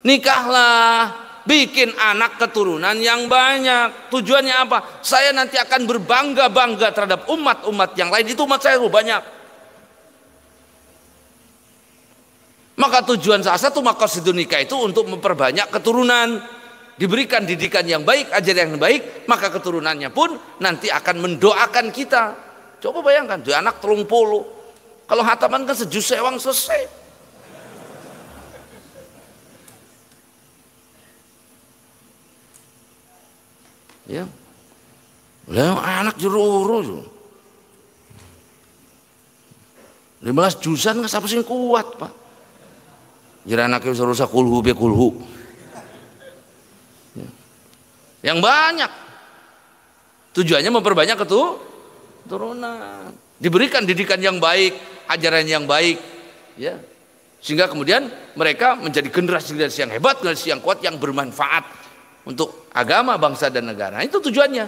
Nikahlah, bikin anak keturunan yang banyak. Tujuannya apa? Saya nanti akan berbangga-bangga terhadap umat-umat yang lain. Itu umat saya lu banyak. Maka tujuan salah satu makasudun nikah itu untuk memperbanyak keturunan. Diberikan didikan yang baik, ajar yang baik, maka keturunannya pun nanti akan mendoakan kita. Coba bayangkan, dia anak telung puluh, Kalau hataman kan sejuta sewang selesai. Ya. Lah anak jeroro. 15 jusan nggak siapa sih kuat, Pak. Jadi anaknya bisa rusak kulhu be kulhu. Ya. Yang banyak. Tujuannya memperbanyak turunan Diberikan didikan yang baik, ajaran yang baik, ya. Sehingga kemudian mereka menjadi generasi-generasi yang hebat, generasi yang kuat yang bermanfaat untuk agama, bangsa dan negara. Itu tujuannya.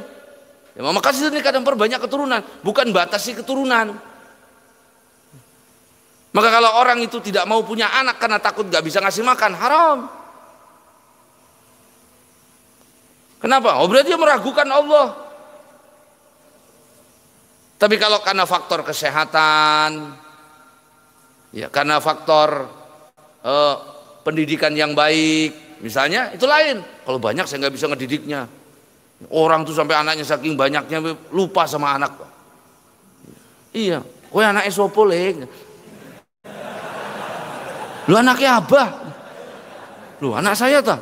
Ya, maka sendiri kadang perbanyak keturunan, bukan batasi keturunan. Maka kalau orang itu tidak mau punya anak karena takut gak bisa ngasih makan, haram. Kenapa? Oh berarti dia meragukan Allah. Tapi kalau karena faktor kesehatan, ya karena faktor eh, pendidikan yang baik, Misalnya itu lain. Kalau banyak saya nggak bisa ngedidiknya. Orang tuh sampai anaknya saking banyaknya lupa sama anak. Iya, kue anak esopo leng. Lu anaknya abah. Lu anak saya tuh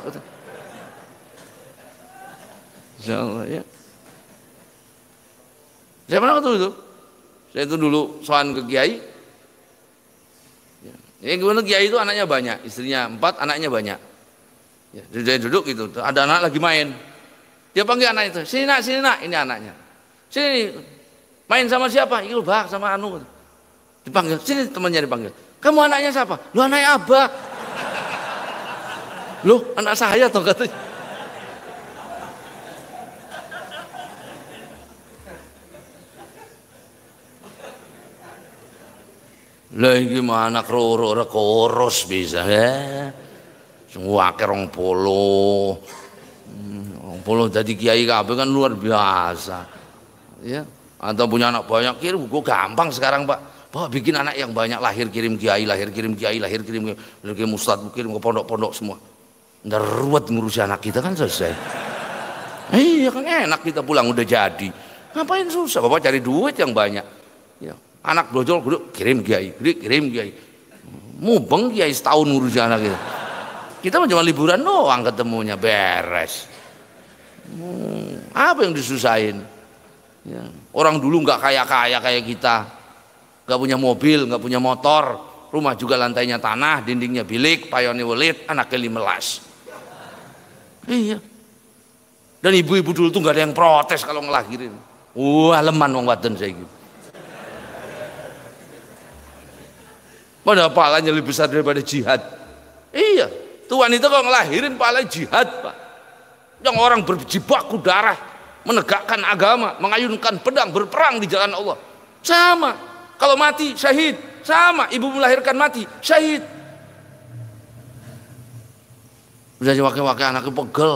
ya, ya. Saya pernah ketemu itu. Saya itu dulu soan ke kiai. Ya. Ini gimana kiai itu anaknya banyak, istrinya empat, anaknya banyak. Ya, dia duduk gitu, ada anak lagi main. Dia panggil anak itu, sini nak, sini nak, ini anaknya. Sini, main sama siapa? Iya bah, sama Anu. Dipanggil, sini temannya dipanggil. Kamu anaknya siapa? Lu anaknya Abah. Lu anak saya atau katanya. lagi mana mah anak roro koros bisa ya semua kerong polo. Rong polo jadi hmm, kiai kabeh kan luar biasa. Ya, atau punya anak banyak kirim gue gampang sekarang Pak. Pak bikin anak yang banyak lahir kirim kiai, lahir kirim kiai, lahir kirim kiai, lahir kirim Mustad kirim ke pondok-pondok semua. Ngeruat ruwet ngurusi anak kita kan selesai. Iya kan enak kita pulang udah jadi. Ngapain susah? Bapak cari duit yang banyak. Ya. Anak brojol kirim kiai, kirim kiai. Mubeng kiai setahun ngurusi anak kita. Kita cuma liburan doang ketemunya beres. Hmm, apa yang disusahin? Ya, orang dulu nggak kaya kaya kayak kita, nggak punya mobil, nggak punya motor, rumah juga lantainya tanah, dindingnya bilik, payone welit, anaknya limelas. Iya. Dan ibu-ibu dulu tuh nggak ada yang protes kalau ngelahirin. Wah leman wong wadon saya gitu. Mana pahalanya lebih besar daripada jihad? Iya, Tuhan itu kok ngelahirin pahala jihad Pak. Yang orang berjibaku darah menegakkan agama, mengayunkan pedang, berperang di jalan Allah. Sama. Kalau mati syahid, sama. Ibu melahirkan mati syahid. Udah wakil-wakil anaknya pegel.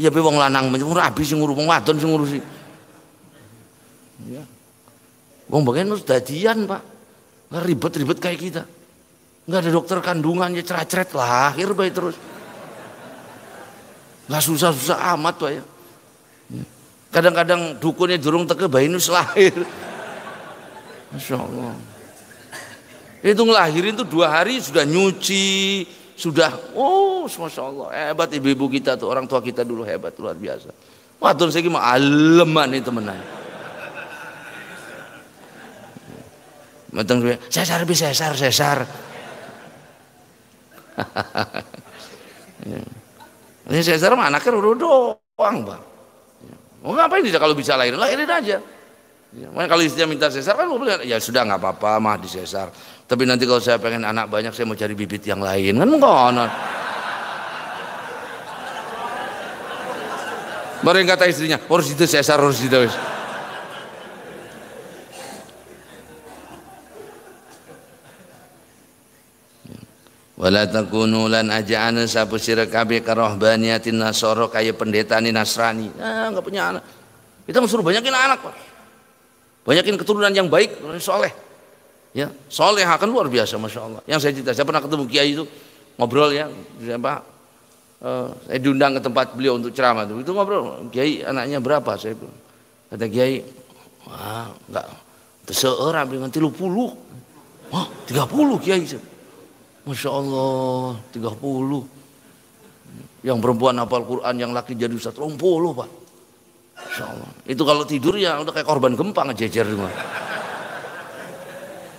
Iya be wong lanang menyuruh rabi sing ngurus wong wadon sing ngurusi. Ya. Wong bagian harus dadian, Pak. Ribet-ribet kayak kita. Nggak ada dokter kandungannya ceracret lahir baik terus. Nggak susah-susah amat tuh ya. Kadang-kadang dukunnya durung teke bainus lahir. Masya Allah. Itu ngelahirin tuh dua hari sudah nyuci, sudah oh masya Allah hebat ibu-ibu kita tuh orang tua kita dulu hebat luar biasa. Wah tuh saya gimana aleman nih temenan. Matang saya sesar bisa sesar sesar. Ini ya. ya, Caesar mah anaknya rudo doang bang. Ya. Mau ngapain tidak kalau bisa lahir lahirin aja. Ya, kalau istrinya minta sesar kan gue ya sudah nggak apa-apa mah di sesar. Tapi nanti kalau saya pengen anak banyak saya mau cari bibit yang lain kan Baru Mereka kata istrinya harus itu sesar harus itu. wala takunu lan aja'ana sapa sira kabeh karohbaniyatin nasoro kaya pendeta ni nasrani ah enggak punya anak kita mesti banyakin anak Pak banyakin keturunan yang baik soleh ya soleh akan luar biasa masya Allah yang saya cerita saya pernah ketemu kiai itu ngobrol ya siapa? uh, eh, saya diundang ke tempat beliau untuk ceramah itu, itu ngobrol kiai anaknya berapa saya bilang kata kiai wah enggak seorang nanti lu puluh wah tiga puluh kiai saya Masya Allah 30 yang perempuan hafal Quran yang laki jadi ustaz 30 pak Masya Allah itu kalau tidur ya udah kayak korban gempa ngejejer cuma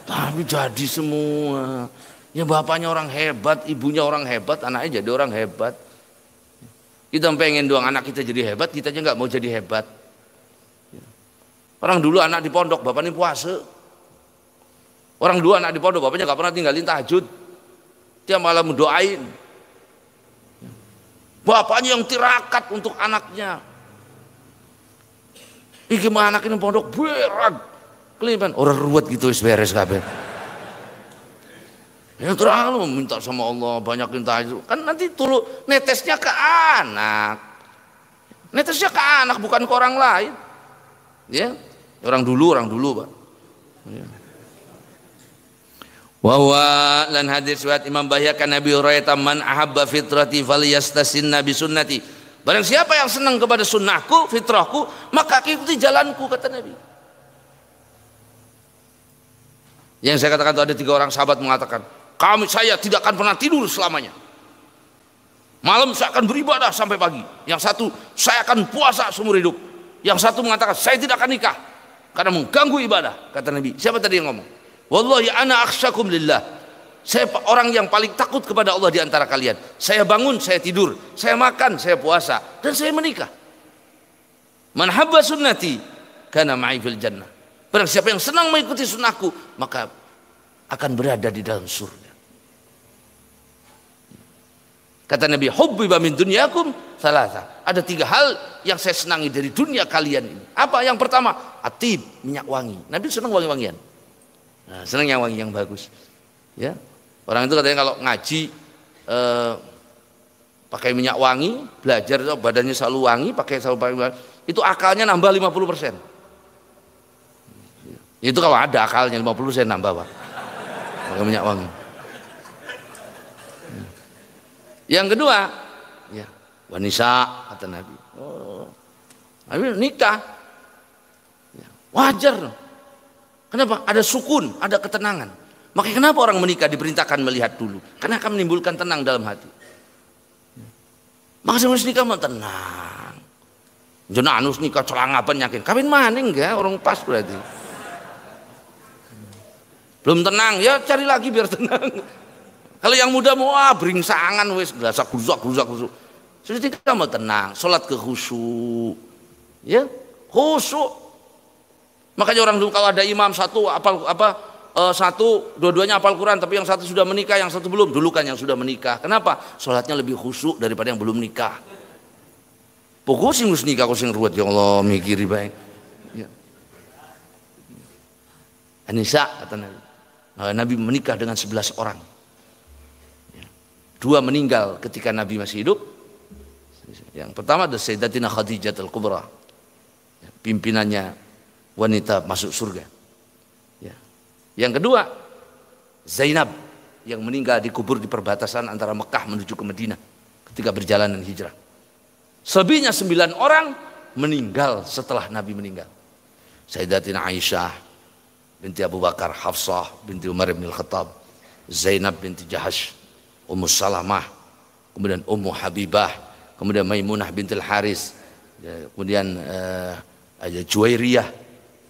tapi jadi semua ya bapaknya orang hebat ibunya orang hebat anaknya jadi orang hebat kita pengen doang anak kita jadi hebat kita aja nggak mau jadi hebat orang dulu anak di pondok bapaknya puasa Orang dulu anak di pondok bapaknya nggak pernah tinggalin tahajud. Dia malah mendoain. Bapaknya yang tirakat untuk anaknya. Ini gimana anak ini pondok berat. kelihatan orang ruwet gitu wis beres kabeh. Ya terlalu minta sama Allah banyak banyakin itu Kan nanti turu netesnya ke anak. Netesnya ke anak bukan ke orang lain. Ya, orang dulu orang dulu, Pak. Ya. Wahwa lan hadir suat Imam Bahyakan Nabi Hurairah man ahabba fitrati falyastasin nabi sunnati. Barang siapa yang senang kepada sunnahku, fitrahku, maka ikuti jalanku kata Nabi. Yang saya katakan itu ada tiga orang sahabat mengatakan, kami saya tidak akan pernah tidur selamanya. Malam saya akan beribadah sampai pagi. Yang satu, saya akan puasa seumur hidup. Yang satu mengatakan, saya tidak akan nikah karena mengganggu ibadah. Kata Nabi, siapa tadi yang ngomong? Wallahi ana akhsyakum lillah. Saya orang yang paling takut kepada Allah di antara kalian. Saya bangun, saya tidur, saya makan, saya puasa, dan saya menikah. Man habba sunnati kana ma'i fil jannah. Barang siapa yang senang mengikuti sunnahku, maka akan berada di dalam surga. Kata Nabi, hubbi min dunyakum salasa. Ada tiga hal yang saya senangi dari dunia kalian ini. Apa yang pertama? Atib, minyak wangi. Nabi senang wangi-wangian. Nah, senang yang wangi yang bagus. Ya. Orang itu katanya kalau ngaji eh, pakai minyak wangi, belajar itu badannya selalu wangi, pakai selalu pakai wangi, itu akalnya nambah 50%. Ya, itu kalau ada akalnya 50% nambah, Pak. Pakai minyak wangi. Hmm. Yang kedua, ya, wanita kata Nabi. Oh. Nabi nikah. Ya, wajar loh. Kenapa? Ada sukun, ada ketenangan. Makanya kenapa orang menikah diperintahkan melihat dulu? Karena akan menimbulkan tenang dalam hati. Maka harus nikah mau tenang. Jangan anus nikah apa yakin. Kawin maning enggak ya, orang pas berarti. Belum tenang, ya cari lagi biar tenang. Kalau yang muda mau ah bringsangan wes berasa guzak guzak guzak. Sudah tidak mau tenang, sholat ke khusyuk. Ya, khusyuk Makanya orang dulu kalau ada imam satu apa apa uh, eh, satu dua-duanya apal Quran tapi yang satu sudah menikah yang satu belum dulu kan yang sudah menikah. Kenapa? Sholatnya lebih khusyuk daripada yang belum nikah. Pokoknya sing nikah kok sing ruwet ya Allah mikiri baik. Ya. Anisa kata Nabi. Eh, Nabi menikah dengan 11 orang. Ya. Dua meninggal ketika Nabi masih hidup. Yang pertama ada Sayyidatina Khadijah Al-Kubra. Ya, pimpinannya wanita masuk surga. Ya. Yang kedua, Zainab yang meninggal dikubur di perbatasan antara Mekah menuju ke Medina ketika berjalan dan hijrah. Selebihnya sembilan orang meninggal setelah Nabi meninggal. Sayyidatina Aisyah binti Abu Bakar, Hafsah binti Umar bin Khattab, Zainab binti Jahash, Ummu Salamah, kemudian Ummu Habibah, kemudian Maimunah binti Haris, ya, kemudian eh, ada Juwairiyah,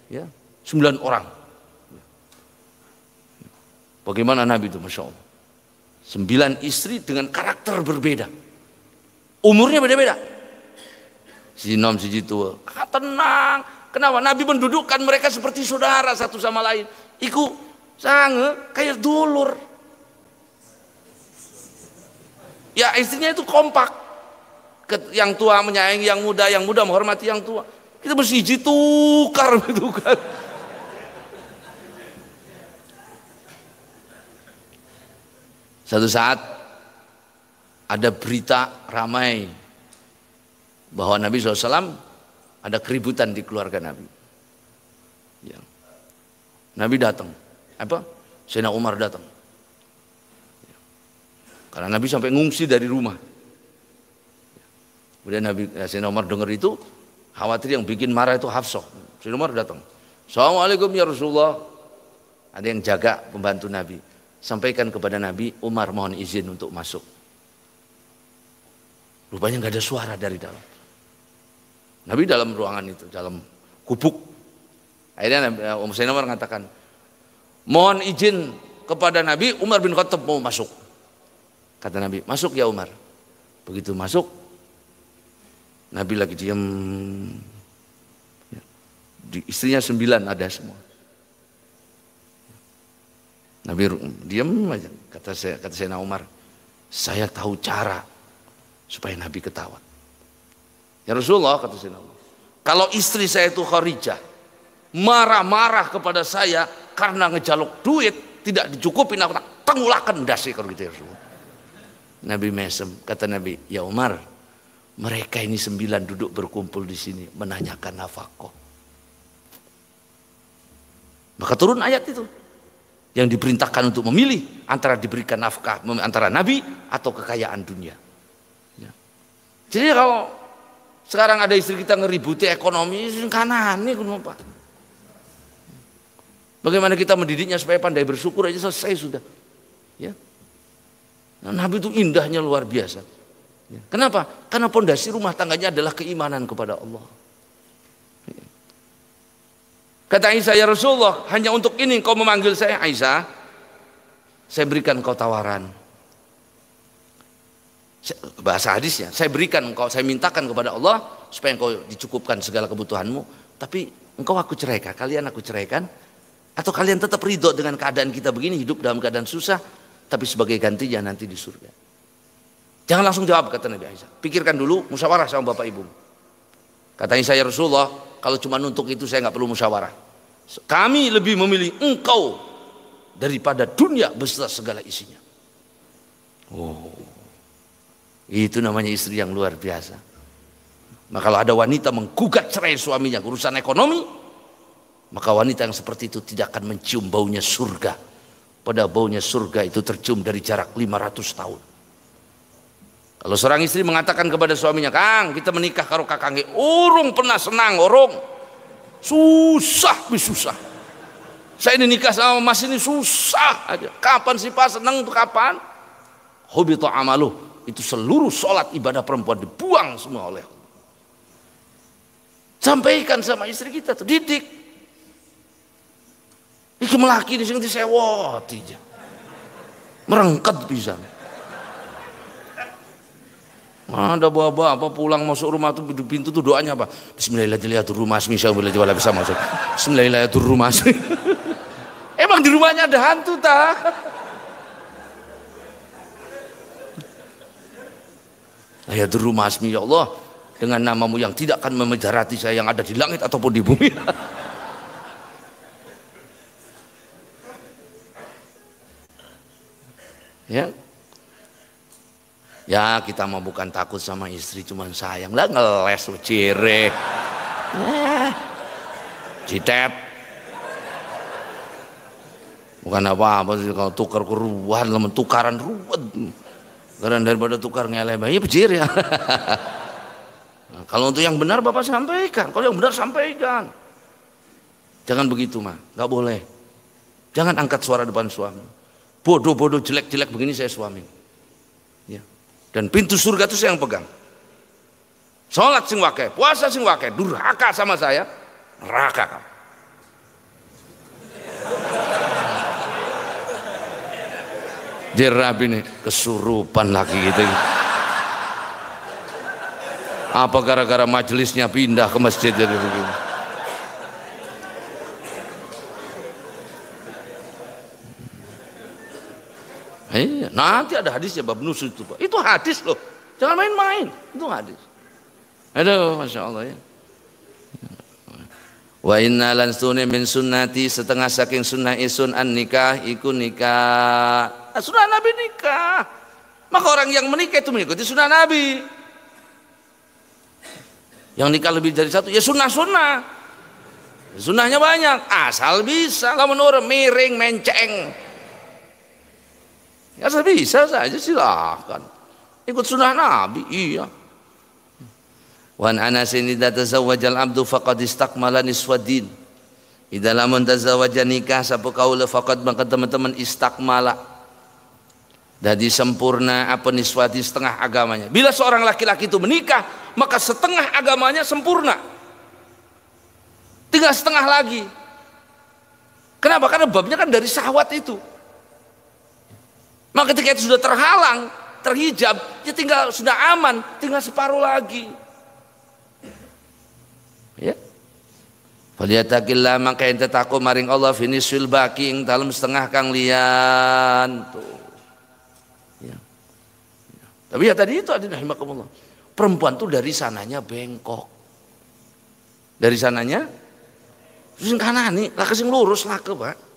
ya, sembilan orang. Bagaimana Nabi itu, masya Allah. Sembilan istri dengan karakter berbeda. Umurnya beda-beda. Si nom, si jitu, Ah, tenang. Kenapa? Nabi mendudukkan mereka seperti saudara satu sama lain. Iku sange kayak dulur. Ya istrinya itu kompak. Yang tua menyayangi yang muda, yang muda menghormati yang tua. Kita mesti hiji tukar gitu kan. Satu saat ada berita ramai bahwa Nabi SAW ada keributan di keluarga Nabi. Ya. Nabi datang, apa? Sena Umar datang. Ya. Karena Nabi sampai ngungsi dari rumah. Ya. Kemudian Nabi eh, Sena Umar dengar itu, Khawatir yang bikin marah itu Hafsah. Sayyidina Umar datang. Assalamualaikum ya Rasulullah. Ada yang jaga pembantu Nabi. Sampaikan kepada Nabi, Umar mohon izin untuk masuk. Rupanya nggak ada suara dari dalam. Nabi dalam ruangan itu, dalam kubuk. Akhirnya Nabi, eh, Umar Sayyidina Umar mengatakan, mohon izin kepada Nabi, Umar bin Khattab mau masuk. Kata Nabi, masuk ya Umar. Begitu masuk, Nabi lagi diam. Ya. Di, istrinya sembilan ada semua. Nabi diam aja. Kata saya, kata saya Umar, saya tahu cara supaya Nabi ketawa. Ya Rasulullah kata saya Umar, kalau istri saya itu Kharijah marah-marah kepada saya karena ngejaluk duit tidak dicukupin aku tak tenggulakan dasi kalau gitu ya Rasulullah. Nabi mesem kata Nabi, ya Umar, mereka ini sembilan duduk berkumpul di sini menanyakan nafkah. Maka turun ayat itu yang diperintahkan untuk memilih antara diberikan nafkah antara nabi atau kekayaan dunia. Ya. Jadi kalau sekarang ada istri kita ngeributi ekonomi kanan nih kenapa? Bagaimana kita mendidiknya supaya pandai bersyukur aja selesai sudah. Ya. Nah, nabi itu indahnya luar biasa. Ya. Kenapa? Karena pondasi rumah tangganya adalah keimanan kepada Allah. Ya. Kata Aisyah ya Rasulullah, hanya untuk ini kau memanggil saya Aisyah. Saya berikan kau tawaran. Bahasa hadisnya, saya berikan engkau, saya mintakan kepada Allah supaya engkau dicukupkan segala kebutuhanmu, tapi engkau aku ceraikan, kalian aku ceraikan atau kalian tetap ridho dengan keadaan kita begini hidup dalam keadaan susah tapi sebagai gantinya nanti di surga. Jangan langsung jawab kata Nabi Aisyah. Pikirkan dulu musyawarah sama bapak ibu. Katanya saya Rasulullah, kalau cuma untuk itu saya nggak perlu musyawarah. Kami lebih memilih engkau daripada dunia beserta segala isinya. Oh, itu namanya istri yang luar biasa. Maka nah, kalau ada wanita menggugat cerai suaminya urusan ekonomi, maka wanita yang seperti itu tidak akan mencium baunya surga. Pada baunya surga itu tercium dari jarak 500 tahun. Kalau seorang istri mengatakan kepada suaminya, "Kang, kita menikah karo kakangnya, Urung pernah senang, urung. Susah, susah. Saya ini nikah sama Mas ini susah aja. Kapan sih pas senang tuh kapan? Hobi amalu itu seluruh sholat ibadah perempuan dibuang semua oleh sampaikan sama istri kita tuh didik iki melaki di sini aja, merengket bisa ada bawa-bawa apa pulang masuk rumah tuh pintu, pintu tuh doanya apa? Bismillahirrahmanirrahim. Bismillahirrahmanirrahim. bisa masuk. Bismillahirrahmanirrahim. Emang di rumahnya ada hantu tak? di rumah asmi ya Allah dengan namamu yang tidak akan memejarati saya yang ada di langit ataupun di bumi. ya, Ya kita mau bukan takut sama istri cuman sayang. Lah ngeles lu cire. Eh, citep. Bukan apa-apa sih kalau tukar keruan, lemen tukaran ruwet. Karena daripada tukar ngeleh, ya pecir ya. Nah, kalau untuk yang benar Bapak sampaikan, kalau yang benar sampaikan. Jangan begitu mah, nggak boleh. Jangan angkat suara depan suami. Bodoh-bodoh jelek-jelek begini saya suami. Dan pintu surga itu saya yang pegang. Sholat sing wakai puasa sing wakai durhaka sama saya, neraka kamu. Jerab ini kesurupan lagi gitu. Apa gara-gara majelisnya pindah ke masjid jadi begini? Iya, nanti ada hadis ya bab nusul itu. Pak. Itu hadis loh. Jangan main-main. Itu hadis. Aduh, masya Allah ya. Wa inna lan min sunnati setengah saking sunnah isun an nikah iku nikah. Nah, sunnah Nabi nikah. Maka orang yang menikah itu mengikuti sunnah Nabi. Yang nikah lebih dari satu ya sunnah sunnah. Sunnahnya banyak, asal bisa. Kamu menurut miring menceng. Ya saya bisa saja silahkan. Ikut sunnah Nabi, iya. Wan Anas ini datazawajal abdu faqad istakmala iswadin. Di dalam tazawaja nikah sapa le fakad bangka teman-teman istakmala. dari sempurna apa niswati setengah agamanya. Bila seorang laki-laki itu menikah, maka setengah agamanya sempurna. Tinggal setengah lagi. Kenapa? Karena babnya kan dari sahwat itu. Maka ketika itu sudah terhalang, terhijab, dia ya tinggal sudah aman, tinggal separuh lagi. Ya. Faliyatakillah maka yang taku maring Allah finisul baki yang dalam setengah kang lian. Tuh. Ya. ya. Tapi ya tadi itu adin rahimakumullah. Perempuan tuh dari sananya bengkok. Dari sananya terus kanan nih, lah sing lurus lah ke, Pak.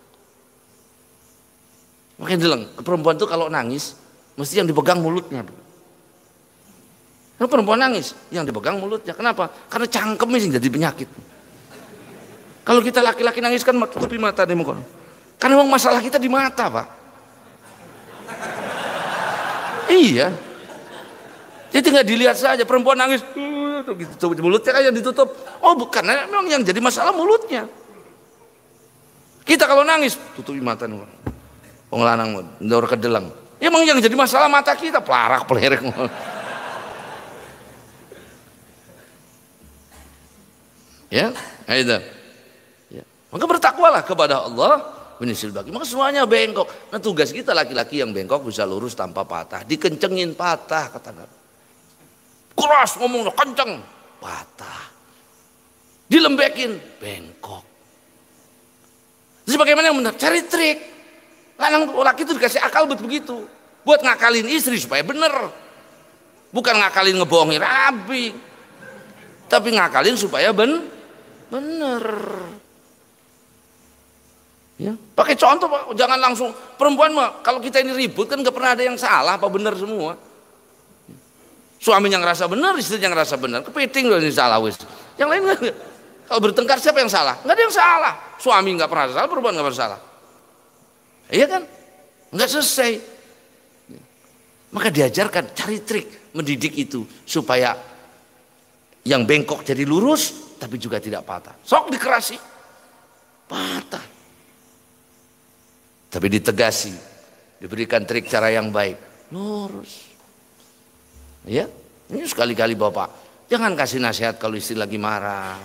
Makin deleng. Perempuan tuh kalau nangis, mesti yang dipegang mulutnya. Kalau perempuan nangis, yang dipegang mulutnya. Kenapa? Karena cangkem ini jadi penyakit. Kalau kita laki-laki nangis kan tutupi mata di muka. Karena memang masalah kita di mata, Pak. iya. Jadi nggak dilihat saja perempuan nangis, gitu, mulutnya kan yang ditutup. Oh bukan, memang yang jadi masalah mulutnya. Kita kalau nangis tutupi mata nih wong lanang ndur kedeleng. Ya, emang yang jadi masalah mata kita pelarak pelerek. ya, itu. Ya. Maka bertakwalah kepada Allah binisil bagi. Maka semuanya bengkok. Nah tugas kita laki-laki yang bengkok bisa lurus tanpa patah. Dikencengin patah kata Nabi. Keras ngomong kenceng patah. Dilembekin bengkok. Jadi bagaimana yang benar? Cari trik. Lanang laki itu dikasih akal buat begitu. Buat ngakalin istri supaya bener. Bukan ngakalin ngebohongin rabi. Tapi ngakalin supaya ben bener. Ya, pakai contoh Pak, jangan langsung perempuan mah kalau kita ini ribut kan gak pernah ada yang salah apa benar semua. Suami yang ngerasa benar, istri yang ngerasa benar, kepiting loh ini salah wis. Yang lain nggak. Kalau bertengkar siapa yang salah? Nggak ada yang salah. Suami nggak pernah salah, perempuan nggak pernah salah. Iya kan? Enggak selesai. Maka diajarkan cari trik mendidik itu supaya yang bengkok jadi lurus tapi juga tidak patah. Sok dikerasi patah. Tapi ditegasi, diberikan trik cara yang baik, lurus. Ya, ini sekali-kali Bapak, jangan kasih nasihat kalau istri lagi marah.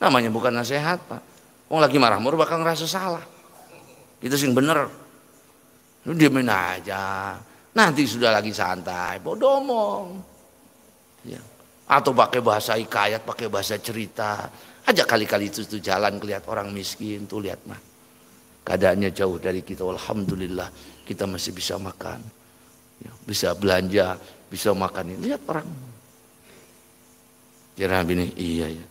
Namanya bukan nasihat, Pak. Wong lagi marah murah bakal ngerasa salah. Itu sing bener. Lu main aja. Nanti sudah lagi santai, bodoh omong. Ya. Atau pakai bahasa ikayat, pakai bahasa cerita. aja kali-kali itu tuh jalan kelihat orang miskin tuh lihat mah. Keadaannya jauh dari kita alhamdulillah kita masih bisa makan. Ya, bisa belanja, bisa makan. Lihat orang. Kira ini iya ya.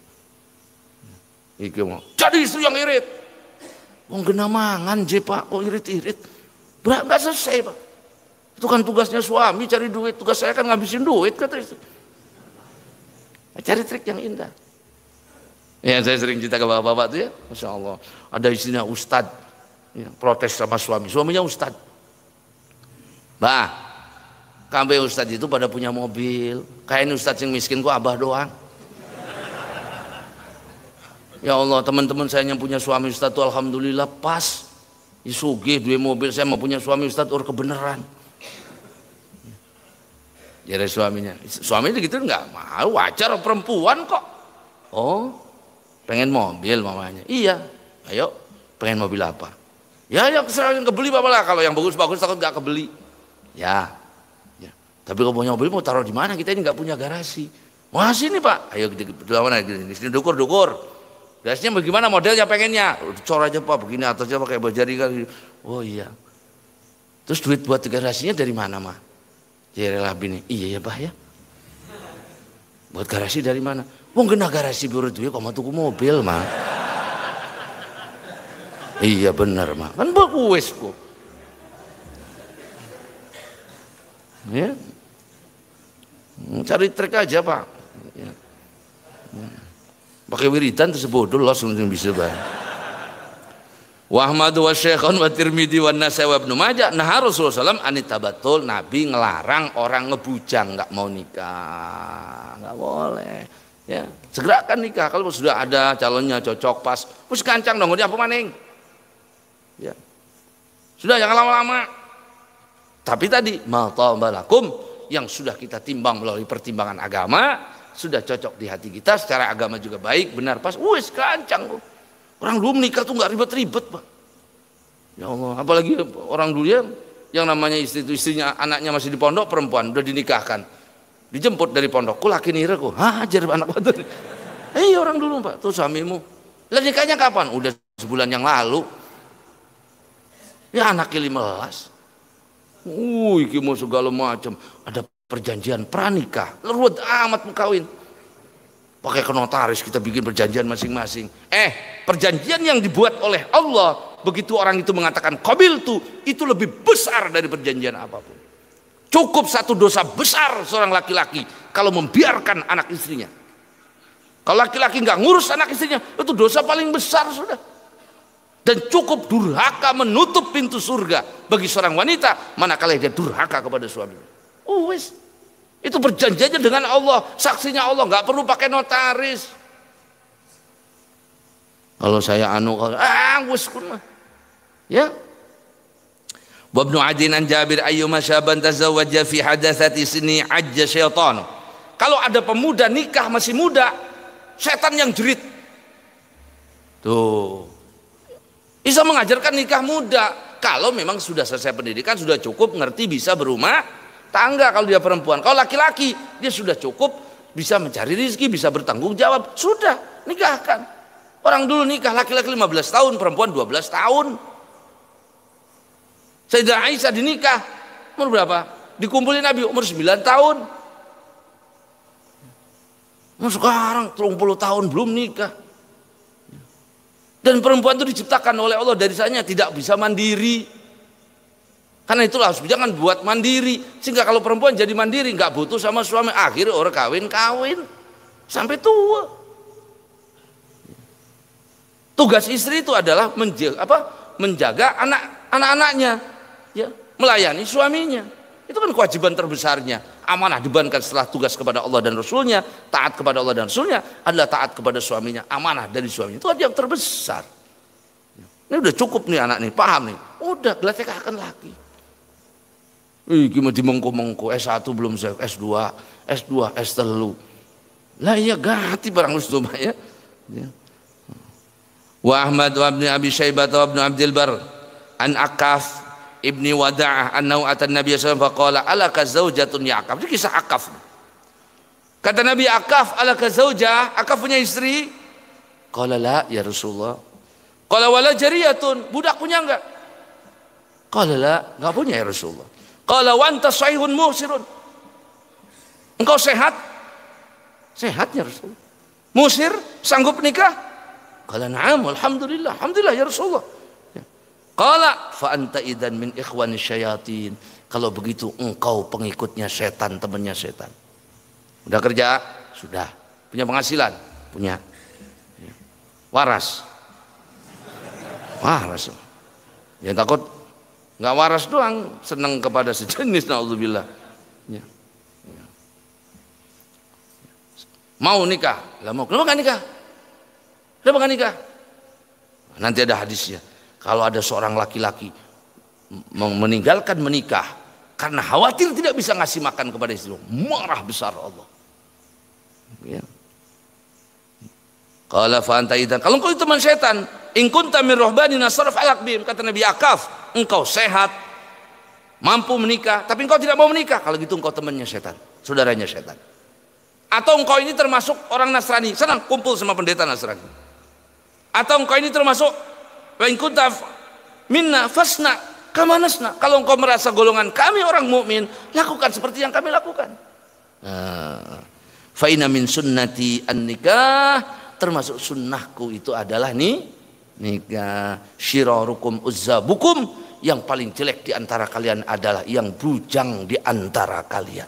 Iki mau. Jadi istri yang irit. Wong kena mangan je pak, kok irit-irit. Berat nggak selesai pak. Itu kan tugasnya suami cari duit, tugas saya kan ngabisin duit kata itu, cari trik yang indah. Ya saya sering cerita ke bapak-bapak tuh ya, masya Allah. Ada istrinya ustad, ya, protes sama suami, suaminya ustad. Bah, kambing ustad itu pada punya mobil, kain ustad yang miskin kok abah doang. Ya Allah teman-teman saya yang punya suami Ustaz, itu Alhamdulillah pas Isugih dua mobil saya mau punya suami Ustaz, ur kebenaran Jadi ya, suaminya Suaminya gitu enggak mau wajar perempuan kok Oh pengen mobil mamanya Iya ayo pengen mobil apa Ya ya yang kebeli bapak lah Kalau yang bagus-bagus takut nggak kebeli ya, ya Tapi kalau punya mobil mau taruh di mana? Kita ini nggak punya garasi. Wah sini pak, ayo kita, kita, mana? Di sini dukur dukur. Biasanya bagaimana modelnya pengennya? Cor aja Pak, begini atasnya pakai jari kali. Oh iya. Terus duit buat garasinya dari mana, Ma? Ya rela bini. Iya ya, Pak ya. Buat garasi dari mana? Wong kena garasi biru duit kok mau tuku mobil, Ma. iya benar Ma. Kan bagus kok. Ya. Cari trik aja, Pak. Ya. ya pakai wiritan tersebut dulu los langsung bisa bah Wahmadu wa syekhon wa Tirmidzi wa nasai wa ibnu majah nah Rasulullah SAW anitabatul Nabi ngelarang orang ngebujang nggak mau nikah nggak boleh ya segera kan nikah kalau sudah ada calonnya cocok pas terus kancang dong apa maning ya sudah jangan lama-lama tapi tadi maltabalakum yang sudah kita timbang melalui pertimbangan agama sudah cocok di hati kita secara agama juga baik benar pas wes kancang orang dulu menikah tuh nggak ribet-ribet pak ya Allah apalagi orang dulu ya yang namanya istri itu istrinya anaknya masih di pondok perempuan udah dinikahkan dijemput dari pondok ku laki nira ku hajar anak batu eh iya, orang dulu pak tuh suamimu lah nikahnya kapan udah sebulan yang lalu ya anaknya belas Wih, kimo segala macam. Ada perjanjian pranikah. leruat amat kawin. Pakai kenotaris kita bikin perjanjian masing-masing. Eh, perjanjian yang dibuat oleh Allah begitu orang itu mengatakan kobil tuh itu lebih besar dari perjanjian apapun. Cukup satu dosa besar seorang laki-laki kalau membiarkan anak istrinya. Kalau laki-laki nggak ngurus anak istrinya, itu dosa paling besar sudah. Dan cukup durhaka menutup pintu surga bagi seorang wanita manakala dia durhaka kepada suaminya. Oh, wes. Itu perjanjiannya dengan Allah, saksinya Allah, nggak perlu pakai notaris. Kalau saya anu kalau ah wis Ya. Adin an Jabir ayyuma syaban tazawwaja fi hadatsati sini ajja syaitan. Kalau ada pemuda nikah masih muda, setan yang jerit. Tuh. bisa mengajarkan nikah muda kalau memang sudah selesai pendidikan, sudah cukup ngerti bisa berumah tangga kalau dia perempuan. Kalau laki-laki dia sudah cukup bisa mencari rizki, bisa bertanggung jawab. Sudah nikahkan. Orang dulu nikah laki-laki 15 tahun, perempuan 12 tahun. Sayyidah Aisyah dinikah umur berapa? Dikumpulin Nabi umur 9 tahun. Umur sekarang 30 tahun belum nikah. Dan perempuan itu diciptakan oleh Allah dari sana tidak bisa mandiri. Karena itulah harus jangan buat mandiri. Sehingga kalau perempuan jadi mandiri, nggak butuh sama suami. akhir orang kawin-kawin. Sampai tua. Tugas istri itu adalah menjaga, apa, menjaga anak anak-anaknya. Ya, melayani suaminya. Itu kan kewajiban terbesarnya. Amanah dibebankan setelah tugas kepada Allah dan Rasulnya. Taat kepada Allah dan Rasulnya adalah taat kepada suaminya. Amanah dari suaminya. Itu yang terbesar. Ini udah cukup nih anak nih, paham nih. Udah, gelasnya akan lagi. Ih, gimana dimengko-mengko S1 belum saya S2, S2, S3. Lah iya ganti barang wis ya. ya. Wa Ahmad wa Ibnu Abi Syaibah wa Ibnu Abdul Bar an Aqaf Ibni Wada'ah annahu atan Nabi sallallahu alaihi wasallam faqala alaka zaujatun ya Aqaf. Itu kisah Aqaf. Kata Nabi Aqaf alaka zauja, Aqaf punya istri? Qala la ya Rasulullah. Qala wala jariyatun, budak punya enggak? Qala la, enggak punya ya Rasulullah. Kalau wa anta sahihun musirun. Engkau sehat? sehatnya Rasul, Musir sanggup nikah? Kalau na'am alhamdulillah. Alhamdulillah ya Rasulullah. Kala, ya. fa anta idan min ikhwani syayatin. Kalau begitu engkau pengikutnya setan, temannya setan. Udah kerja? Sudah. Punya penghasilan? Punya. Ya. Waras. Waras. Yang takut nggak waras doang senang kepada sejenis naudzubillah ya. ya. mau nikah lah mau kenapa nggak nikah kenapa nggak nikah nanti ada hadisnya kalau ada seorang laki-laki meninggalkan menikah karena khawatir tidak bisa ngasih makan kepada istri marah besar Allah ya. Qala Kalau kau itu teman setan, ingkun tamir rohbani ruhbani nasraf alak kata Nabi Akaf, engkau sehat, mampu menikah, tapi engkau tidak mau menikah. Kalau gitu engkau temannya setan, saudaranya setan. Atau engkau ini termasuk orang Nasrani, senang kumpul sama pendeta Nasrani. Atau engkau ini termasuk pengkutaf minna fasna kamanasna. Kalau engkau merasa golongan kami orang mukmin, lakukan seperti yang kami lakukan. Nah, Faina min sunnati an nikah termasuk sunnahku itu adalah nih nikah uzza uzzabukum yang paling jelek di antara kalian adalah yang bujang di antara kalian.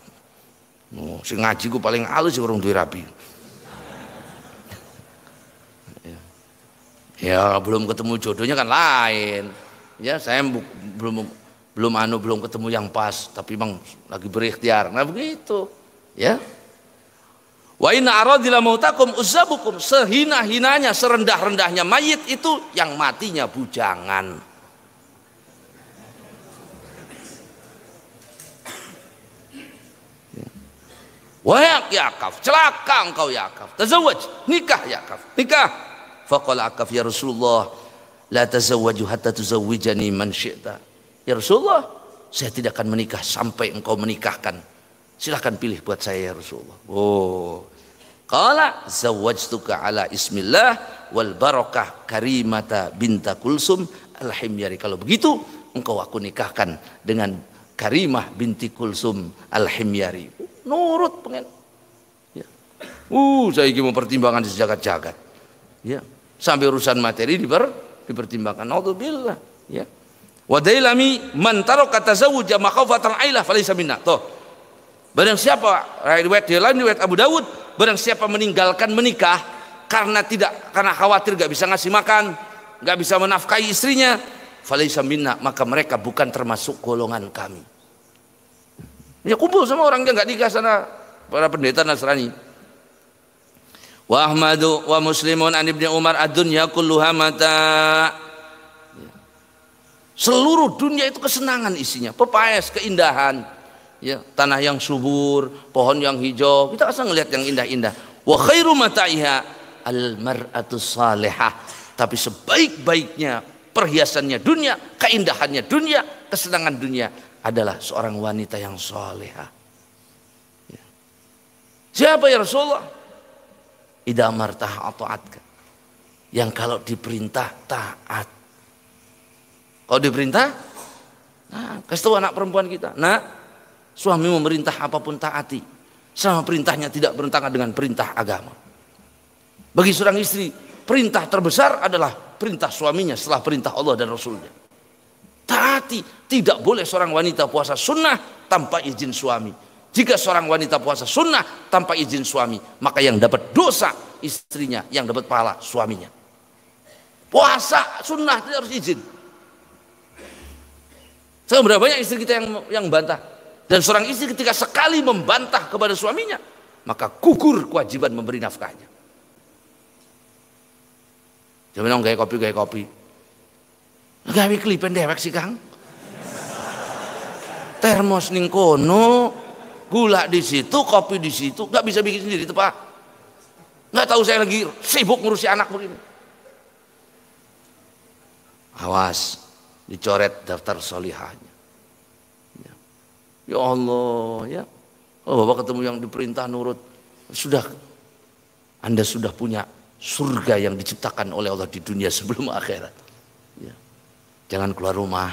Oh, hmm, si ngaji ku paling halus orang ya duwe rabi. Ya, ya, belum ketemu jodohnya kan lain. Ya, saya belum belum anu belum ketemu yang pas, tapi memang lagi berikhtiar. Nah, begitu. Ya. Wa inna aradila mautakum uzabukum sehina-hinanya, serendah-rendahnya mayit itu yang matinya bujangan. Wahyak Yakaf, celaka engkau Yakaf. Ya Tazawaj, nikah Yakaf, ya nikah. Fakol Akaf ya Rasulullah, la tazawwaju hatta tuzawwijani man syi'ta. Ya Rasulullah, saya tidak akan menikah sampai engkau menikahkan. Silahkan pilih buat saya ya Rasulullah. Oh. Qala zawwajtuka ala ismillah wal barokah karimata binta kulsum Kalau begitu, engkau aku nikahkan dengan Karimah binti Kulsum al nurut pengen ya. uh saya ingin mempertimbangkan di sejagat-jagat ya sampai urusan materi diper dipertimbangkan naudzubillah ya wadailami kata kata tazawwaja makhafatan ailah falaysa minna toh barang siapa eh, riwayat dia lain riwayat Abu Dawud barang siapa meninggalkan menikah karena tidak karena khawatir gak bisa ngasih makan gak bisa menafkahi istrinya falaysa minna maka mereka bukan termasuk golongan kami Ya kumpul sama orang yang nggak nikah sana para pendeta Nasrani. Wa Ahmadu wa Muslimun an Ibnu Umar ad-dunya kulluha mata. Seluruh dunia itu kesenangan isinya, pepaes, keindahan, ya, tanah yang subur, pohon yang hijau. Kita asal ngelihat yang indah-indah. Wa khairu mata'iha al-mar'atu salihah. Tapi sebaik-baiknya perhiasannya dunia, keindahannya dunia, kesenangan dunia adalah seorang wanita yang soleha. Ya. Siapa ya Rasulullah? Ida martah atau atka. Yang kalau diperintah taat. Kalau diperintah, nah, kasih tahu anak perempuan kita. Nah, suami memerintah apapun taati. Selama perintahnya tidak bertentangan dengan perintah agama. Bagi seorang istri, perintah terbesar adalah perintah suaminya setelah perintah Allah dan Rasulnya taati. Tidak boleh seorang wanita puasa sunnah tanpa izin suami. Jika seorang wanita puasa sunnah tanpa izin suami, maka yang dapat dosa istrinya, yang dapat pahala suaminya. Puasa sunnah tidak harus izin. Saya berapa banyak istri kita yang yang bantah. Dan seorang istri ketika sekali membantah kepada suaminya, maka gugur kewajiban memberi nafkahnya. Jangan bilang gaya kopi, gaya kopi. Gawe klipen dewek sih Kang. Termos ning kono, gula di situ, kopi di situ, nggak bisa bikin sendiri tuh Pak. Nggak tahu saya lagi sibuk ngurusi anak begini. Awas, dicoret daftar solihahnya. Ya. ya Allah, ya. Oh, Bapak ketemu yang diperintah nurut. Sudah Anda sudah punya surga yang diciptakan oleh Allah di dunia sebelum akhirat. Jangan keluar rumah.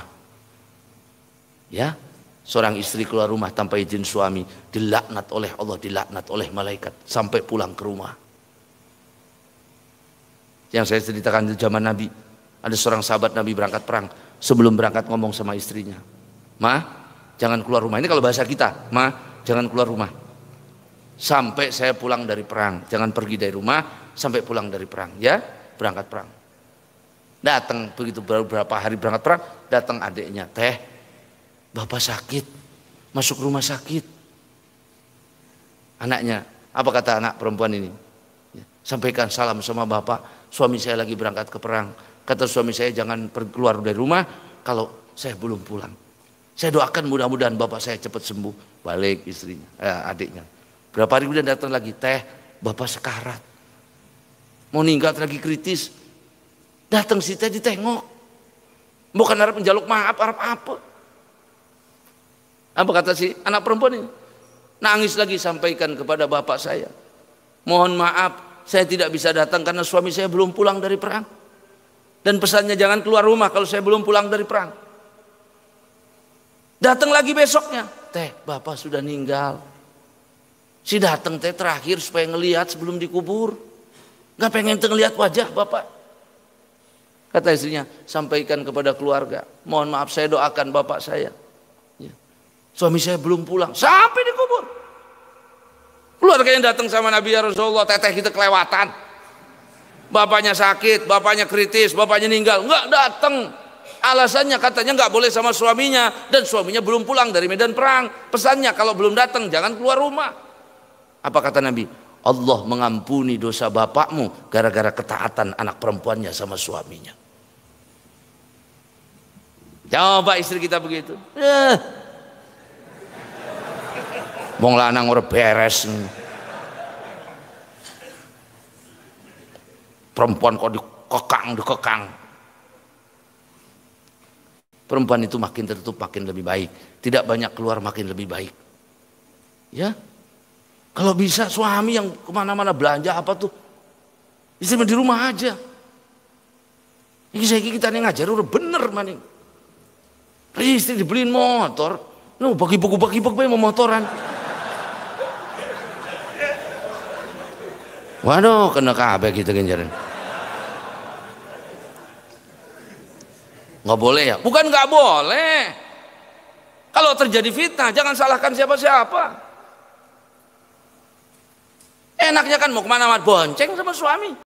Ya, seorang istri keluar rumah tanpa izin suami dilaknat oleh Allah, dilaknat oleh malaikat sampai pulang ke rumah. Yang saya ceritakan di zaman Nabi, ada seorang sahabat Nabi berangkat perang, sebelum berangkat ngomong sama istrinya, "Ma, jangan keluar rumah." Ini kalau bahasa kita, "Ma, jangan keluar rumah." Sampai saya pulang dari perang, jangan pergi dari rumah sampai pulang dari perang, ya, berangkat perang. Datang begitu baru beberapa hari berangkat perang, datang adiknya, "Teh, Bapak sakit. Masuk rumah sakit." Anaknya, apa kata anak perempuan ini? Ya, Sampaikan salam sama Bapak, suami saya lagi berangkat ke perang. Kata suami saya jangan keluar dari rumah kalau saya belum pulang. Saya doakan mudah-mudahan Bapak saya cepat sembuh. Balik istrinya, eh, adiknya. Berapa hari kemudian datang lagi, "Teh, Bapak sekarat." Mau ninggal lagi kritis, Datang si teh ditengok. Bukan Arab menjaluk maaf, Arab apa? Apa kata si anak perempuan ini? Nangis lagi sampaikan kepada bapak saya. Mohon maaf, saya tidak bisa datang karena suami saya belum pulang dari perang. Dan pesannya jangan keluar rumah kalau saya belum pulang dari perang. Datang lagi besoknya. Teh, bapak sudah meninggal. Si datang teh terakhir supaya ngelihat sebelum dikubur. Gak pengen ngelihat wajah bapak. Kata istrinya, sampaikan kepada keluarga. Mohon maaf saya doakan bapak saya. Ya. Suami saya belum pulang. Sampai dikubur. Keluarganya datang sama Nabi ya Rasulullah. Teteh kita kelewatan. Bapaknya sakit, bapaknya kritis, bapaknya meninggal. Enggak datang. Alasannya katanya enggak boleh sama suaminya. Dan suaminya belum pulang dari medan perang. Pesannya kalau belum datang jangan keluar rumah. Apa kata Nabi? Allah mengampuni dosa bapakmu gara-gara ketaatan anak perempuannya sama suaminya. Coba istri kita begitu. Eh. Wong lanang ora beres. Perempuan kok dikekang, dikekang. Perempuan itu makin tertutup makin lebih baik, tidak banyak keluar makin lebih baik. Ya. Kalau bisa suami yang kemana-mana belanja apa tuh Istri di rumah aja. Ini saya kita nih ngajar udah bener maning. Istri dibeliin motor. Lu bagi bagi bagi buku mau motoran. Waduh, kena kabe gitu genjaran. Nggak boleh ya? Bukan nggak boleh. Kalau terjadi fitnah, jangan salahkan siapa-siapa. Enaknya kan mau kemana mana bonceng sama suami.